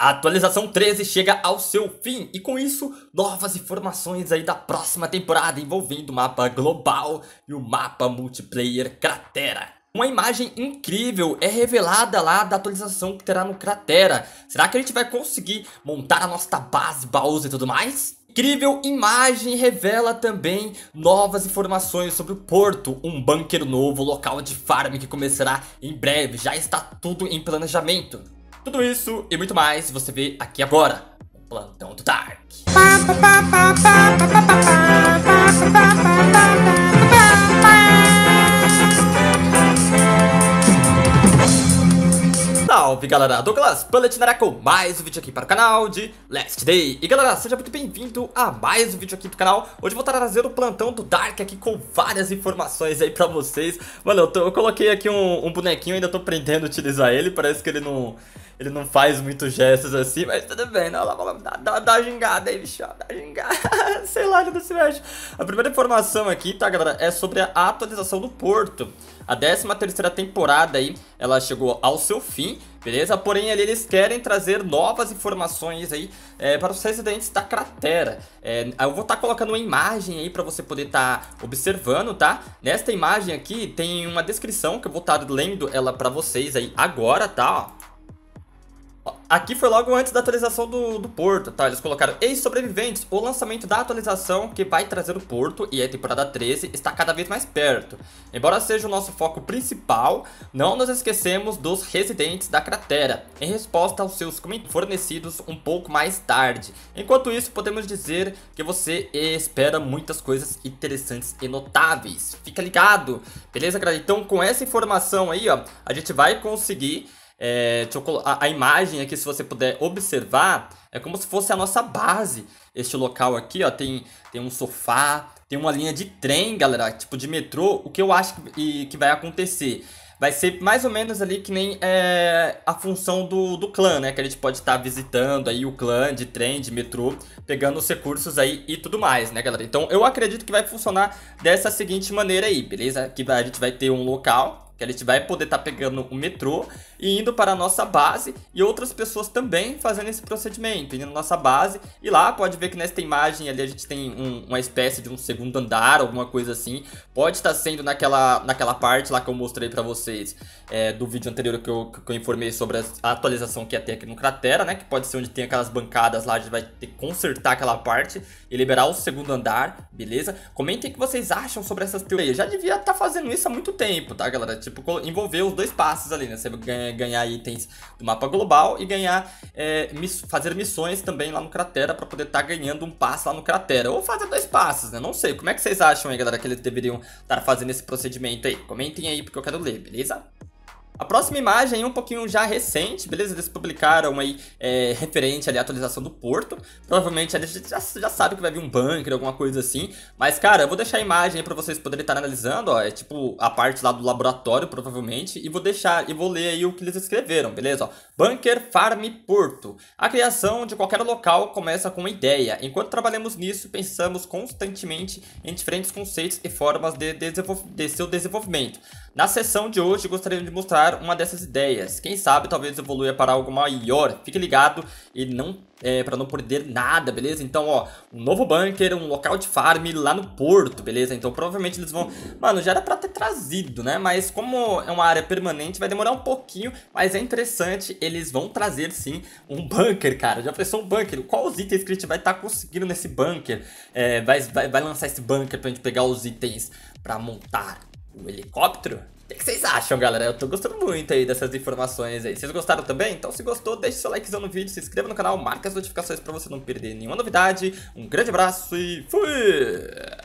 A atualização 13 chega ao seu fim e com isso novas informações aí da próxima temporada envolvendo o mapa global e o mapa multiplayer Cratera. Uma imagem incrível é revelada lá da atualização que terá no Cratera. Será que a gente vai conseguir montar a nossa base, baús e tudo mais? Incrível imagem revela também novas informações sobre o Porto, um bunker novo, local de farm que começará em breve, já está tudo em planejamento. Tudo isso e muito mais você vê aqui agora, no Plantão do Dark. Salve galera, Douglas Bullet na com mais um vídeo aqui para o canal de Last Day E galera, seja muito bem-vindo a mais um vídeo aqui do canal Hoje eu vou trazendo o plantão do Dark aqui com várias informações aí pra vocês Mano, eu, tô, eu coloquei aqui um, um bonequinho, ainda tô aprendendo a utilizar ele Parece que ele não... Ele não faz muitos gestos assim, mas tudo bem, né? Olha lá, dá, dá, dá a gingada aí, bicho, dá a gingada, sei lá, ele não se mexe. A primeira informação aqui, tá, galera, é sobre a atualização do Porto. A 13 terceira temporada aí, ela chegou ao seu fim, beleza? Porém, ali eles querem trazer novas informações aí é, para os residentes da cratera. É, eu vou estar tá colocando uma imagem aí para você poder estar tá observando, tá? Nesta imagem aqui tem uma descrição que eu vou estar tá lendo ela para vocês aí agora, tá? Ó. Aqui foi logo antes da atualização do, do Porto, tá? Eles colocaram ex-sobreviventes, o lançamento da atualização que vai trazer o Porto e a temporada 13 está cada vez mais perto. Embora seja o nosso foco principal, não nos esquecemos dos residentes da cratera, em resposta aos seus comentários fornecidos um pouco mais tarde. Enquanto isso, podemos dizer que você espera muitas coisas interessantes e notáveis. Fica ligado, beleza, galera? Então, com essa informação aí, ó, a gente vai conseguir é, a, a, imagem aqui, se você puder observar, é como se fosse a nossa base. Este local aqui, ó, tem, tem um sofá, tem uma linha de trem, galera, tipo de metrô. O que eu acho que, que vai acontecer? Vai ser mais ou menos ali que nem é, a função do, do clã, né? Que a gente pode estar tá visitando aí o clã de trem, de metrô, pegando os recursos aí e tudo mais, né, galera? Então eu acredito que vai funcionar dessa seguinte maneira aí, beleza? Que a gente vai ter um local que a gente vai poder estar tá pegando o metrô e indo para a nossa base e outras pessoas também fazendo esse procedimento, indo na nossa base e lá pode ver que nesta imagem ali a gente tem um, uma espécie de um segundo andar, alguma coisa assim, pode estar tá sendo naquela, naquela parte lá que eu mostrei para vocês é, do vídeo anterior que eu, que eu informei sobre a atualização que ia ter aqui no Cratera, né, que pode ser onde tem aquelas bancadas lá, a gente vai ter que consertar aquela parte e liberar o segundo andar, beleza? Comentem o que vocês acham sobre essas teorias, já devia estar tá fazendo isso há muito tempo, tá galera? Tipo, tipo, envolver os dois passos ali, né? Você ganhar itens do mapa global e ganhar, é, miss fazer missões também lá no cratera para poder estar tá ganhando um passo lá no cratera. Ou fazer dois passos, né? Não sei. Como é que vocês acham aí, galera, que eles deveriam estar tá fazendo esse procedimento aí? Comentem aí porque eu quero ler, beleza? A próxima imagem é um pouquinho já recente, beleza? Eles publicaram aí é, referente ali à atualização do Porto. Provavelmente a gente já, já sabe que vai vir um bunker, alguma coisa assim. Mas, cara, eu vou deixar a imagem aí pra vocês poderem estar analisando, ó. É tipo a parte lá do laboratório, provavelmente. E vou deixar, e vou ler aí o que eles escreveram, beleza? Ó, bunker, farm, porto. A criação de qualquer local começa com uma ideia. Enquanto trabalhamos nisso, pensamos constantemente em diferentes conceitos e formas de, de seu desenvolvimento. Na sessão de hoje gostaria de mostrar uma dessas ideias, quem sabe talvez evolua para algo maior, fique ligado e não é, para não perder nada, beleza? Então, ó, um novo bunker, um local de farm lá no porto, beleza? Então, provavelmente eles vão... Mano, já era pra ter trazido, né? Mas como é uma área permanente, vai demorar um pouquinho, mas é interessante, eles vão trazer, sim, um bunker, cara. Já pensou um bunker? Qual os itens que a gente vai estar tá conseguindo nesse bunker? É, vai, vai, vai lançar esse bunker pra gente pegar os itens pra montar, um helicóptero? O que vocês acham, galera? Eu tô gostando muito aí dessas informações aí. Vocês gostaram também? Então se gostou, deixe seu likezão no vídeo, se inscreva no canal, marque as notificações pra você não perder nenhuma novidade. Um grande abraço e fui!